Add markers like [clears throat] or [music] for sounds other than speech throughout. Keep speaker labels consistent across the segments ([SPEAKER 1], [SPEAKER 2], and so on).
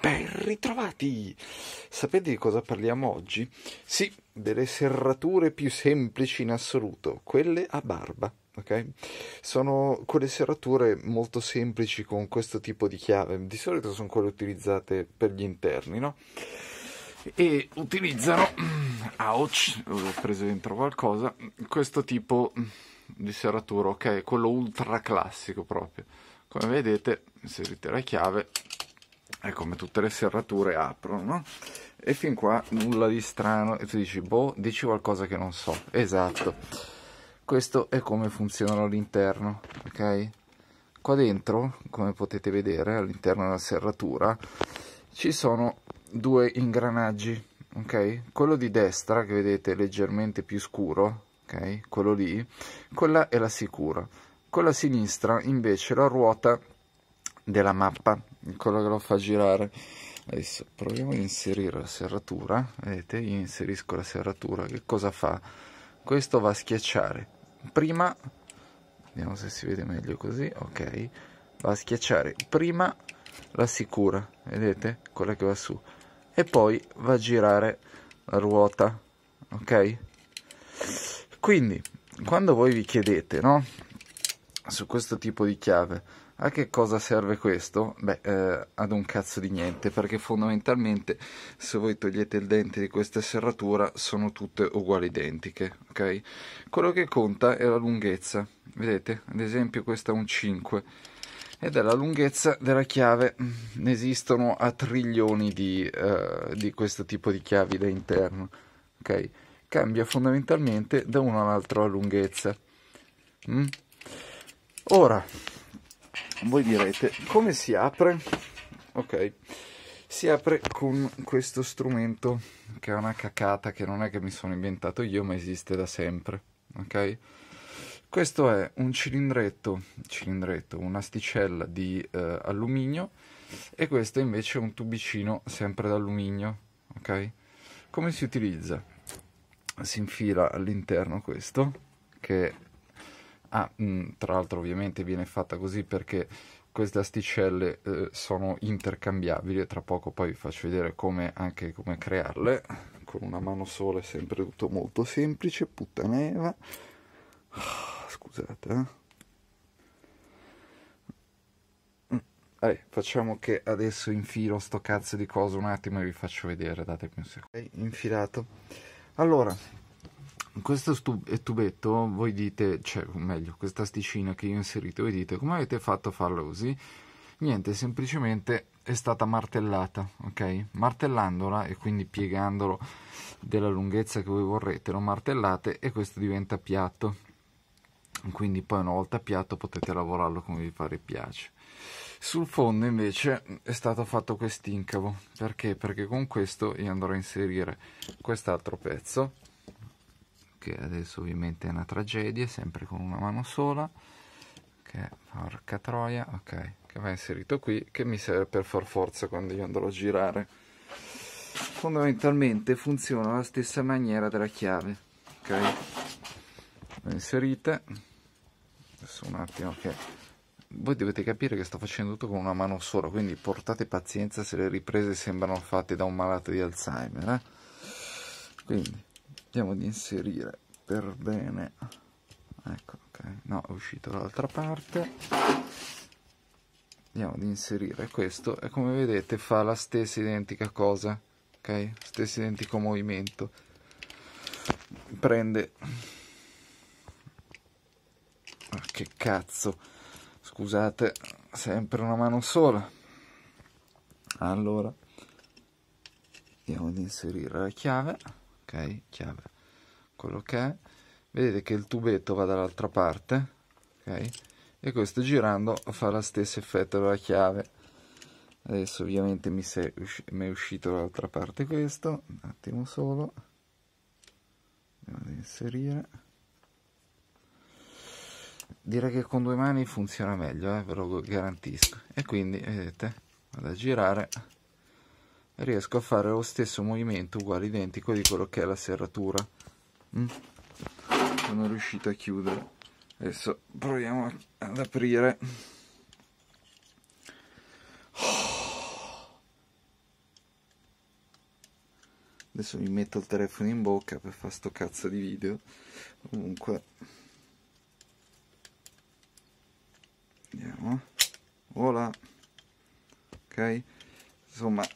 [SPEAKER 1] Ben ritrovati! Sapete di cosa parliamo oggi? Sì, delle serrature più semplici in assoluto, quelle a barba. ok? Sono quelle serrature molto semplici con questo tipo di chiave, di solito sono quelle utilizzate per gli interni, no? E utilizzano, [clears throat] ouch, ho preso dentro qualcosa, questo tipo di serratura, ok? Quello ultra classico proprio. Come vedete, inserite la chiave, e eh, come tutte le serrature aprono, no? E fin qua nulla di strano. E tu dici, boh, dici qualcosa che non so. Esatto. Questo è come funzionano all'interno, ok? Qua dentro, come potete vedere, all'interno della serratura, ci sono due ingranaggi, ok? Quello di destra, che vedete leggermente più scuro, ok? Quello lì, quella è la sicura. quella sinistra, invece, la ruota della mappa, quello che lo fa girare adesso proviamo a inserire la serratura vedete io inserisco la serratura che cosa fa questo va a schiacciare prima vediamo se si vede meglio così ok va a schiacciare prima la sicura vedete quella che va su e poi va a girare la ruota ok quindi quando voi vi chiedete no su questo tipo di chiave a che cosa serve questo? Beh, eh, ad un cazzo di niente, perché fondamentalmente se voi togliete il dente di questa serratura sono tutte uguali identiche, ok? Quello che conta è la lunghezza, vedete? Ad esempio questa è un 5 ed è la lunghezza della chiave, ne mm, esistono a trilioni di, eh, di questo tipo di chiavi da interno, ok? Cambia fondamentalmente da uno all'altro la lunghezza. Mm? Ora, voi direte come si apre ok si apre con questo strumento che è una cacata che non è che mi sono inventato io ma esiste da sempre ok questo è un cilindretto cilindretto un'asticella di eh, alluminio e questo invece è un tubicino sempre d'alluminio ok come si utilizza si infila all'interno questo che Ah, mh, mm, tra l'altro ovviamente viene fatta così perché queste asticelle eh, sono intercambiabili e tra poco poi vi faccio vedere come, anche come crearle con una mano sola è sempre tutto molto semplice puttaneva oh, ah, scusate eh. Mm. Allora, facciamo che adesso infilo sto cazzo di coso un attimo e vi faccio vedere datemi un secondo infilato allora questo tubetto voi dite, cioè meglio, questa sticina che io ho inserito, voi dite come avete fatto a farlo così? Niente, semplicemente è stata martellata, ok? Martellandola e quindi piegandolo della lunghezza che voi vorrete, lo martellate e questo diventa piatto. Quindi poi una volta piatto potete lavorarlo come vi pare piace. Sul fondo invece è stato fatto questo incavo, perché? Perché con questo io andrò a inserire quest'altro pezzo che adesso ovviamente è una tragedia, sempre con una mano sola, che porca troia, ok, che va inserito qui, che mi serve per far forza quando io andrò a girare. Fondamentalmente funziona alla stessa maniera della chiave, ok? Lo inserite, adesso un attimo che... Okay. Voi dovete capire che sto facendo tutto con una mano sola, quindi portate pazienza se le riprese sembrano fatte da un malato di Alzheimer, eh? Quindi cerchiamo di inserire per bene ecco ok no è uscito dall'altra parte andiamo ad inserire questo e come vedete fa la stessa identica cosa ok stesso identico movimento prende ah, che cazzo scusate sempre una mano sola allora andiamo ad inserire la chiave ok chiave quello che è, vedete che il tubetto va dall'altra parte, ok? E questo girando fa lo stesso effetto della chiave. Adesso ovviamente mi, usci mi è uscito dall'altra parte questo, un attimo solo, andiamo ad inserire. Direi che con due mani funziona meglio, eh, ve lo garantisco. E quindi, vedete, vado a girare e riesco a fare lo stesso movimento uguale identico di quello che è la serratura Mm. sono riuscito a chiudere adesso proviamo ad aprire adesso mi metto il telefono in bocca per fare sto cazzo di video comunque vediamo voilà ok insomma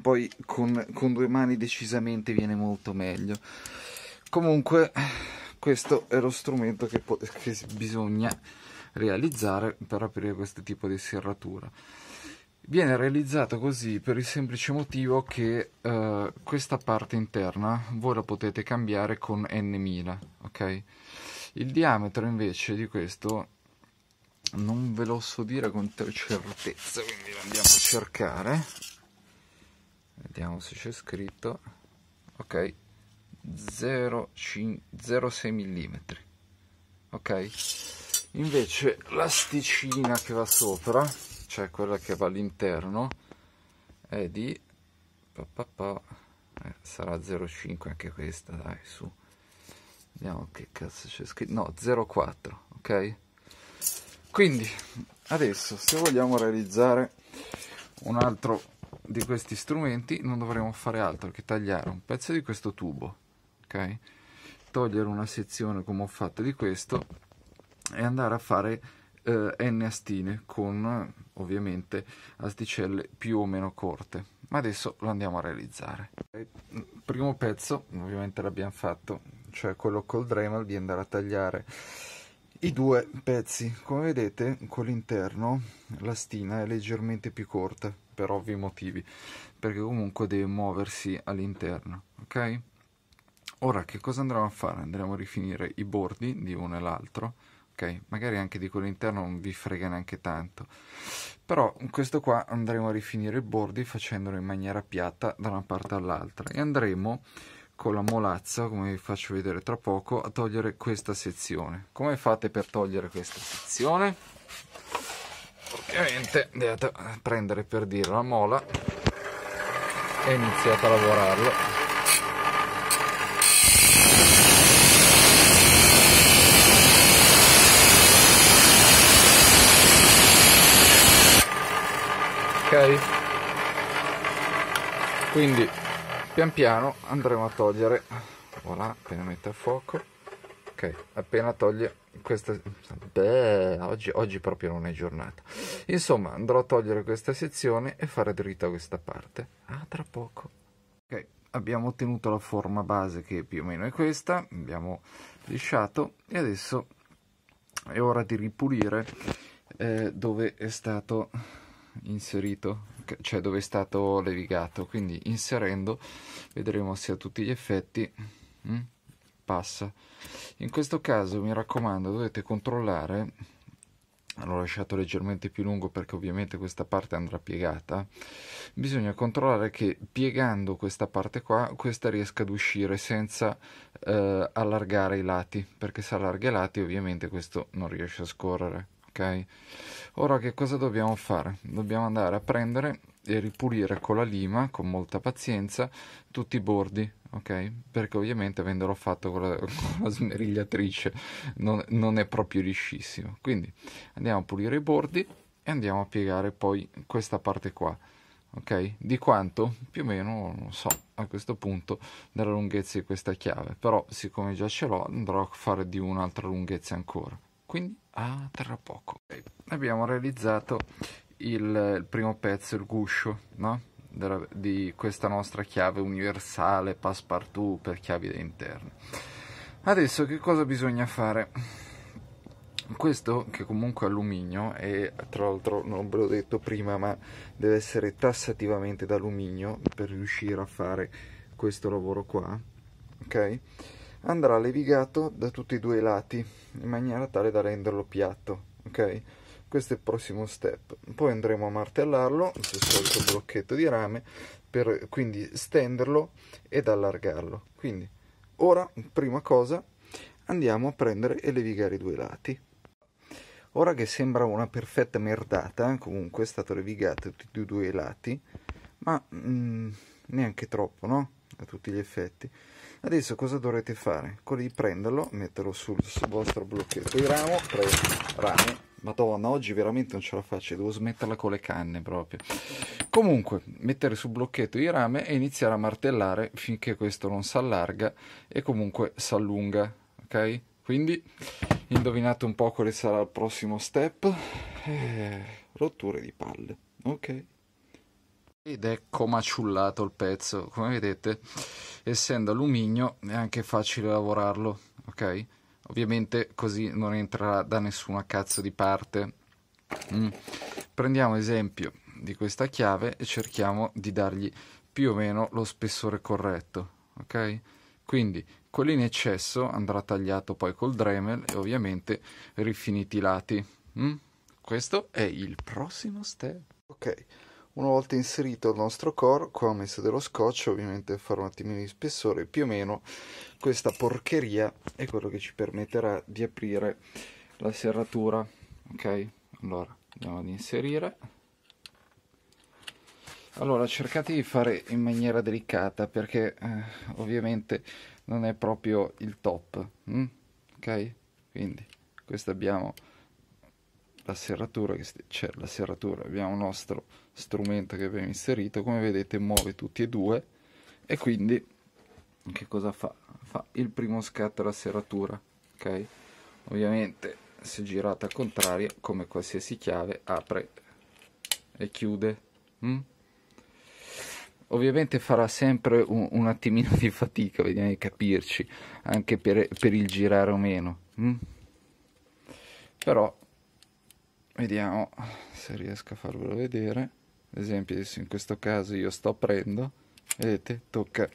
[SPEAKER 1] poi con, con due mani decisamente viene molto meglio comunque questo è lo strumento che, che bisogna realizzare per aprire questo tipo di serratura viene realizzato così per il semplice motivo che eh, questa parte interna voi la potete cambiare con n1000 ok il diametro invece di questo non ve lo so dire con certezza quindi lo andiamo a cercare vediamo se c'è scritto ok 0,6 mm ok invece l'asticina che va sopra cioè quella che va all'interno è di pa, pa, pa. Eh, sarà 0,5 anche questa dai su vediamo che cazzo c'è scritto no 0,4 ok quindi adesso se vogliamo realizzare un altro di questi strumenti non dovremo fare altro che tagliare un pezzo di questo tubo ok? Togliere una sezione come ho fatto di questo e andare a fare eh, n astine con ovviamente asticelle più o meno corte. Ma adesso lo andiamo a realizzare. Il primo pezzo, ovviamente l'abbiamo fatto, cioè quello col Dremel di andare a tagliare i due pezzi. Come vedete, con l'interno la stina è leggermente più corta per ovvi motivi, perché comunque deve muoversi all'interno, ok? Ora che cosa andremo a fare? Andremo a rifinire i bordi di uno e l'altro, ok? Magari anche di quello interno non vi frega neanche tanto, però questo qua andremo a rifinire i bordi facendolo in maniera piatta da una parte all'altra e andremo con la molazza, come vi faccio vedere tra poco, a togliere questa sezione. Come fate per togliere questa sezione? Ovviamente dovete prendere per dire la mola e iniziate a lavorarlo quindi pian piano andremo a togliere voilà appena mette a fuoco ok appena toglie questa beh oggi, oggi proprio non è giornata insomma andrò a togliere questa sezione e fare dritta questa parte ah tra poco ok abbiamo ottenuto la forma base che più o meno è questa abbiamo lisciato e adesso è ora di ripulire eh, dove è stato inserito, cioè dove è stato levigato. Quindi inserendo vedremo se a tutti gli effetti mh, mm, passa. In questo caso mi raccomando dovete controllare, l'ho lasciato leggermente più lungo perché ovviamente questa parte andrà piegata, bisogna controllare che piegando questa parte qua questa riesca ad uscire senza eh, allargare i lati, perché se allarga i lati ovviamente questo non riesce a scorrere ok? Ora che cosa dobbiamo fare? Dobbiamo andare a prendere e ripulire con la lima, con molta pazienza, tutti i bordi, ok? Perché ovviamente avenderò fatto con la, [laughs] con la smerigliatrice non, non, è proprio riuscissimo. Quindi andiamo a pulire i bordi e andiamo a piegare poi questa parte qua, ok? Di quanto? Più o meno, non so, a questo punto, della lunghezza di questa chiave. Però siccome già ce l'ho andrò a fare di un'altra lunghezza ancora. Quindi a ah, tra poco. Abbiamo realizzato il, il, primo pezzo, il guscio, no? Della, di questa nostra chiave universale passepartout per chiavi da interno. Adesso che cosa bisogna fare? Questo, che comunque è alluminio, e tra l'altro non ve l'ho detto prima, ma deve essere tassativamente d'alluminio per riuscire a fare questo lavoro qua, ok? andrà levigato da tutti e due i lati in maniera tale da renderlo piatto ok questo è il prossimo step poi andremo a martellarlo sul solito blocchetto di rame per quindi stenderlo ed allargarlo quindi ora prima cosa andiamo a prendere e levigare i due lati ora che sembra una perfetta merdata eh, comunque è stato levigato tutti e due i lati ma mh, mm, neanche troppo no a tutti gli effetti Adesso cosa dovrete fare? Quello di prenderlo, metterlo sul, sul vostro blocchetto di ramo, tre rame. Madonna, oggi veramente non ce la faccio, devo smetterla con le canne proprio. Comunque, mettere sul blocchetto di rame e iniziare a martellare finché questo non si allarga e comunque si allunga, ok? Quindi indovinate un po' quale sarà il prossimo step. Eh, rotture di palle, ok? ed è comaciullato ecco il pezzo come vedete essendo alluminio è anche facile lavorarlo ok ovviamente così non entrerà da nessuna cazzo di parte mm. prendiamo esempio di questa chiave e cerchiamo di dargli più o meno lo spessore corretto ok quindi quello in eccesso andrà tagliato poi col Dremel e ovviamente rifiniti i lati mm. questo è il prossimo step ok una volta inserito il nostro core, qua ho messo dello scotch, ovviamente per fare un attimino di spessore, più o meno questa porcheria è quello che ci permetterà di aprire la serratura, ok? Allora, andiamo ad inserire. Allora, cercate di fare in maniera delicata perché eh, ovviamente non è proprio il top, hm? ok? Quindi, questa abbiamo la serratura, c'è la serratura, abbiamo il nostro strumento che abbiamo inserito come vedete muove tutti e due e quindi che cosa fa? fa il primo scatto alla serratura ok? ovviamente se girata al contrario come qualsiasi chiave apre e chiude mm? ovviamente farà sempre un, un, attimino di fatica vediamo di capirci anche per, per il girare o meno mm? però vediamo se riesco a farvelo vedere ad esempio in questo caso io sto aprendo vedete tocca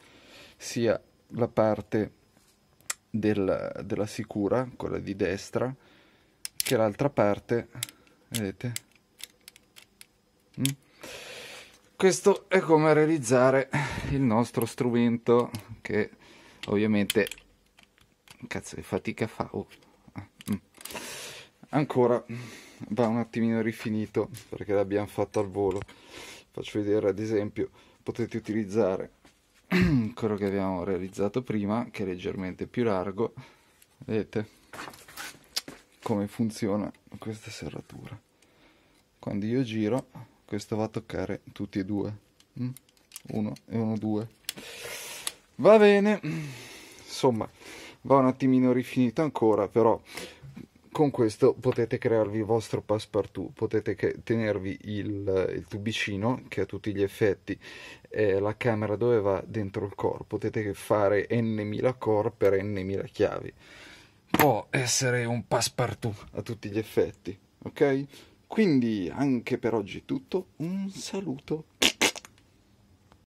[SPEAKER 1] sia la parte del, della sicura quella di destra che l'altra parte vedete mm? questo è come realizzare il nostro strumento che ovviamente cazzo che fatica fa oh. mm ancora va un attimino rifinito perché l'abbiamo fatto al volo faccio vedere ad esempio potete utilizzare [clears throat] quello che abbiamo realizzato prima che è leggermente più largo vedete come funziona questa serratura quando io giro questo va a toccare tutti e due mm? uno e uno due va bene insomma va un attimino rifinito ancora però con questo potete crearvi il vostro passepartout, potete tenervi il, il, tubicino che a tutti gli effetti è la camera dove va dentro il core, potete fare n.000 core per n.000 chiavi. Può essere un passepartout a tutti gli effetti, ok? Quindi anche per oggi è tutto, un saluto.